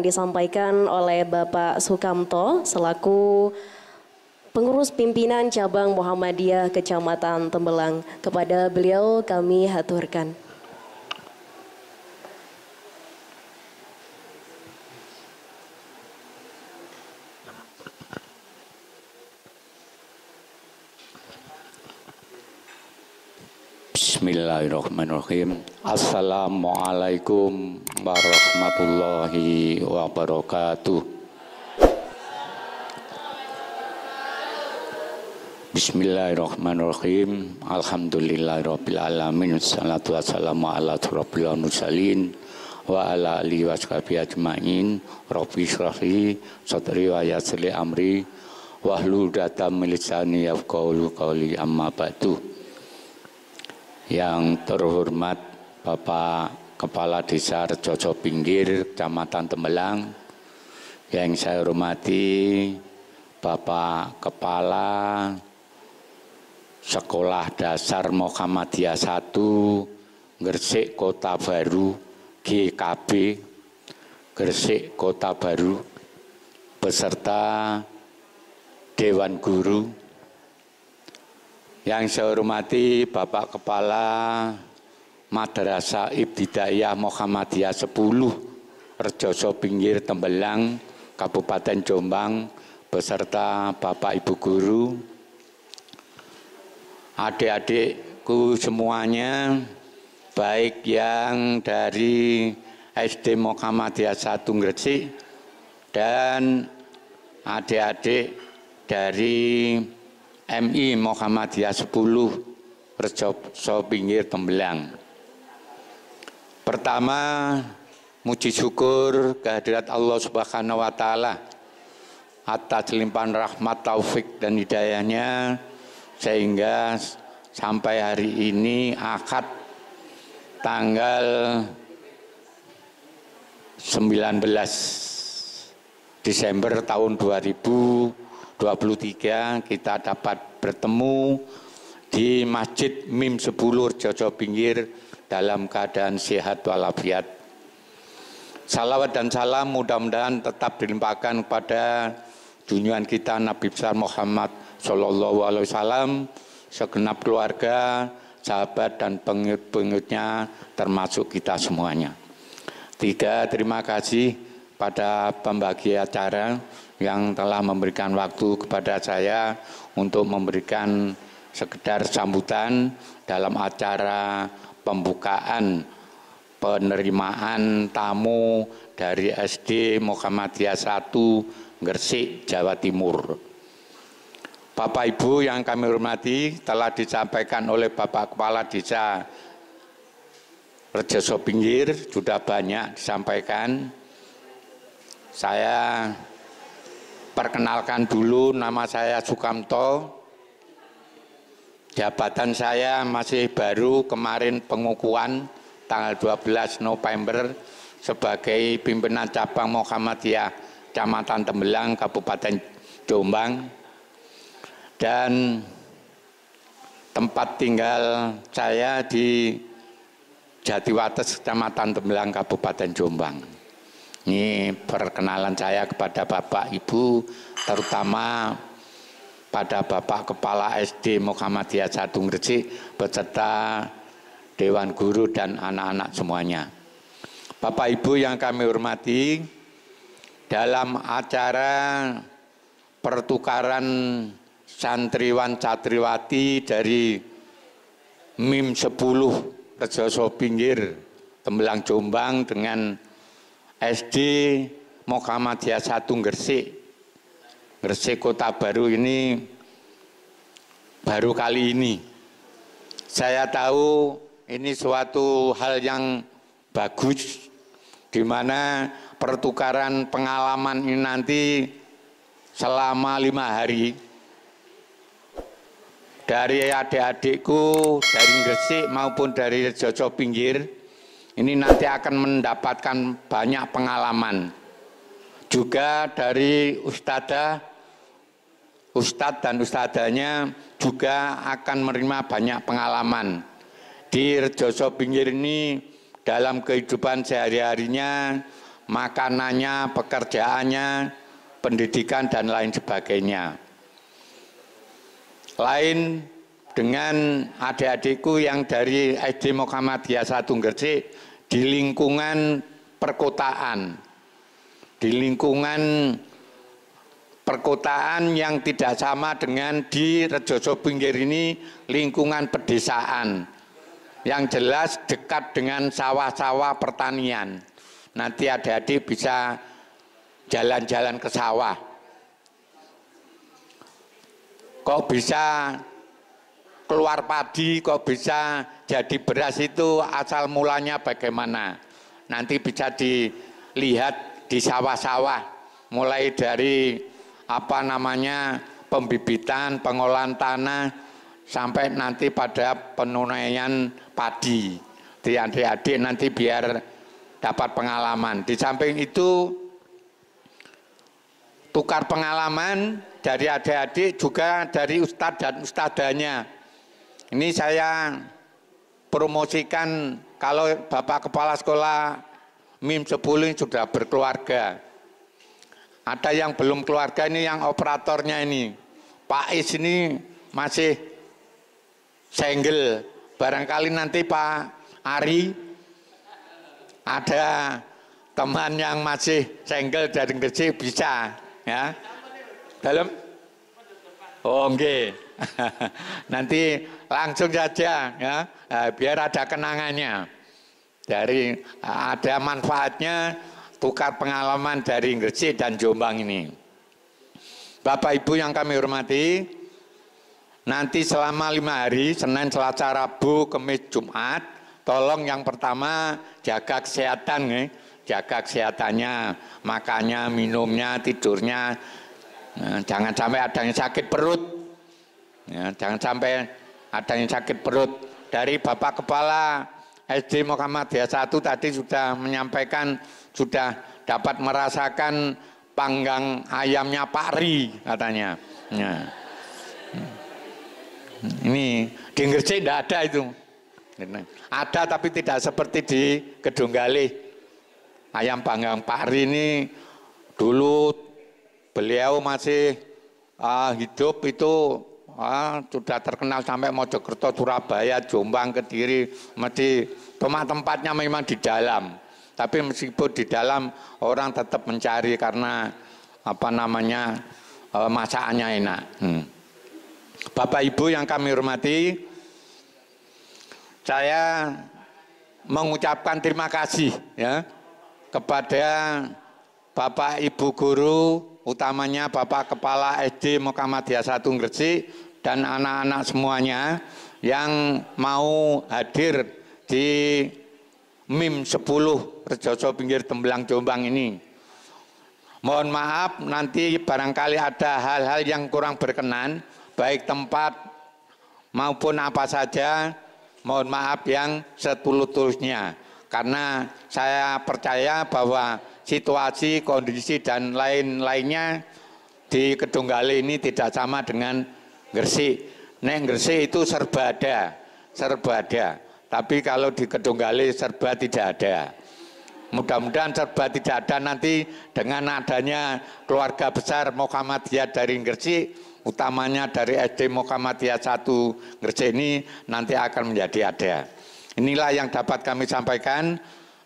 akan disampaikan oleh Bapak Sukamto selaku Pengurus Pimpinan Cabang Muhammadiyah Kecamatan Tembelang. Kepada beliau kami haturkan. Bismillahirrahmanirrahim. Assalamualaikum warahmatullahi wabarakatuh. Bismillahirrahmanirrahim. Alhamdulillahirabbil alamin. Wassalatu wassalamu ala asrofil mursalin wa ala alihi washabihi ajmain. Rabbi shrah sadri wa yassir amri wahlul 'uqdatam min lisani yafqahu qawli amma ba'du yang terhormat Bapak Kepala Desa Rejojo Pinggir, Kecamatan Tembelang, yang saya hormati Bapak Kepala Sekolah Dasar Muhammadiyah 1 Gresik Kota Baru GKB Gresik Kota Baru beserta Dewan Guru yang saya hormati Bapak Kepala Madrasah Ibtidaiyah Muhammadiyah 10 Rejoso Pinggir Tembelang Kabupaten Jombang beserta Bapak Ibu Guru adik-adikku semuanya baik yang dari SD Muhammadiyah 1 Gresik dan adik-adik dari MI Muhammadiyah 10 Rejoso Pinggir Tembelang. Pertama, muji syukur kehadirat Allah Subhanahu wa taala atas limpahan rahmat taufik dan hidayahnya sehingga sampai hari ini akad tanggal 19 Desember tahun 2000 23 kita dapat bertemu di Masjid Mim sepuluh Jojo Pinggir dalam keadaan sehat walafiat. Salawat dan salam mudah-mudahan tetap dilimpahkan kepada junjungan kita Nabi besar Muhammad Shallallahu Alaihi Wasallam, segenap keluarga, sahabat dan pengikut-pengikutnya termasuk kita semuanya. Tiga, terima kasih pada pembagi acara yang telah memberikan waktu kepada saya untuk memberikan sekedar sambutan dalam acara pembukaan penerimaan tamu dari SD Muhammadiyah 1 Gresik, Jawa Timur. Bapak Ibu yang kami hormati telah disampaikan oleh Bapak Kepala Desa Rejoso Pinggir, sudah banyak disampaikan saya perkenalkan dulu nama saya Sukamto. Jabatan saya masih baru kemarin pengukuhan tanggal 12 November sebagai pimpinan cabang Muhammadiyah Kecamatan Tembelang Kabupaten Jombang dan tempat tinggal saya di Jatiwates Kecamatan Tembelang Kabupaten Jombang. Ini perkenalan saya kepada Bapak Ibu, terutama pada Bapak Kepala SD Muhammadiyah Sadung Gresik beserta Dewan Guru dan anak-anak semuanya. Bapak Ibu yang kami hormati, dalam acara pertukaran santriwan catriwati dari MIM 10 Rejoso Pinggir, Tembelang Jombang dengan SD Mokamadia 1 Gresik. Gresik Kota Baru ini baru kali ini. Saya tahu ini suatu hal yang bagus di mana pertukaran pengalaman ini nanti selama lima hari dari adik-adikku dari Gresik maupun dari Jojo Pinggir ini nanti akan mendapatkan banyak pengalaman. Juga dari ustada, ustadz dan ustadanya juga akan menerima banyak pengalaman. Di Rejoso Pinggir ini dalam kehidupan sehari-harinya, makanannya, pekerjaannya, pendidikan dan lain sebagainya. Lain dengan adik-adikku yang dari SD Muhammadiyah Yasa Gresik di lingkungan perkotaan. Di lingkungan perkotaan yang tidak sama dengan di Rejoso pinggir ini lingkungan pedesaan yang jelas dekat dengan sawah-sawah pertanian. Nanti adik-adik bisa jalan-jalan ke sawah. Kok bisa keluar padi kok bisa jadi beras itu asal mulanya bagaimana. Nanti bisa dilihat di sawah-sawah mulai dari apa namanya pembibitan, pengolahan tanah sampai nanti pada penunaian padi. Di adik-adik nanti biar dapat pengalaman. Di samping itu tukar pengalaman dari adik-adik juga dari ustadz dan ustadzanya ini saya promosikan kalau Bapak Kepala Sekolah MIM 10 sudah berkeluarga. Ada yang belum keluarga ini yang operatornya ini. Pak Is ini masih single. Barangkali nanti Pak Ari ada teman yang masih single dari kecil bisa ya. Dalam Oh, okay. Nanti langsung saja ya, nah, biar ada kenangannya. Dari ada manfaatnya tukar pengalaman dari Gresik dan Jombang ini. Bapak Ibu yang kami hormati, nanti selama lima hari, Senin, Selasa, Rabu, Kamis, Jumat, tolong yang pertama jaga kesehatan nih, jaga kesehatannya, makannya, minumnya, tidurnya, Eh, jangan sampai ada yang sakit perut. Ya, jangan sampai ada yang sakit perut. Dari Bapak Kepala SD Muhammadiyah satu tadi sudah menyampaikan, sudah dapat merasakan panggang ayamnya Pak Ri katanya. Ya. Ini di Gresik tidak ada itu. Ada tapi tidak seperti di kedunggali Ayam panggang Pak Ri ini dulu beliau masih uh, hidup itu uh, sudah terkenal sampai Mojokerto, Surabaya, Jombang, Kediri, mesti tempat-tempatnya memang di dalam. Tapi meskipun di dalam orang tetap mencari karena apa namanya uh, masakannya enak. Hmm. Bapak Ibu yang kami hormati, saya mengucapkan terima kasih ya kepada Bapak Ibu guru utamanya Bapak Kepala SD Muhammadiyah Satu Gresik dan anak-anak semuanya yang mau hadir di MIM 10 Rejoso Pinggir Tembelang Jombang ini. Mohon maaf nanti barangkali ada hal-hal yang kurang berkenan, baik tempat maupun apa saja, mohon maaf yang setulus-tulusnya. Karena saya percaya bahwa situasi, kondisi dan lain-lainnya di Kedunggali ini tidak sama dengan Gresik. Neng Gresik itu serba ada, serba ada. Tapi kalau di Kedunggali serba tidak ada. Mudah-mudahan serba tidak ada nanti dengan adanya keluarga besar Muhammadiyah dari Gresik, utamanya dari SD Muhammadiyah 1 Gresik ini nanti akan menjadi ada. Inilah yang dapat kami sampaikan.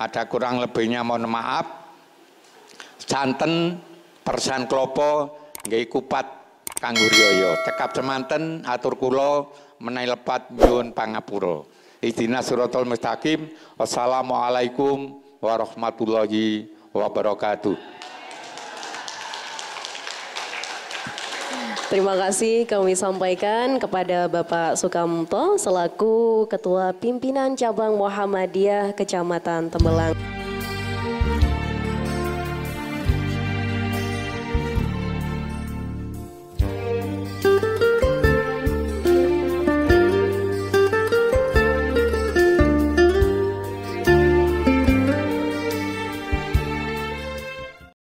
Ada kurang lebihnya mohon maaf. Canten persan klopo nggih kupat kanggo Yoyo cekap semanten atur kula Menai lepat nyuwun pangapura Ihdina suratul mustaqim Wassalamualaikum warahmatullahi wabarakatuh Terima kasih kami sampaikan kepada Bapak Sukamto selaku Ketua Pimpinan Cabang Muhammadiyah Kecamatan Tembelang.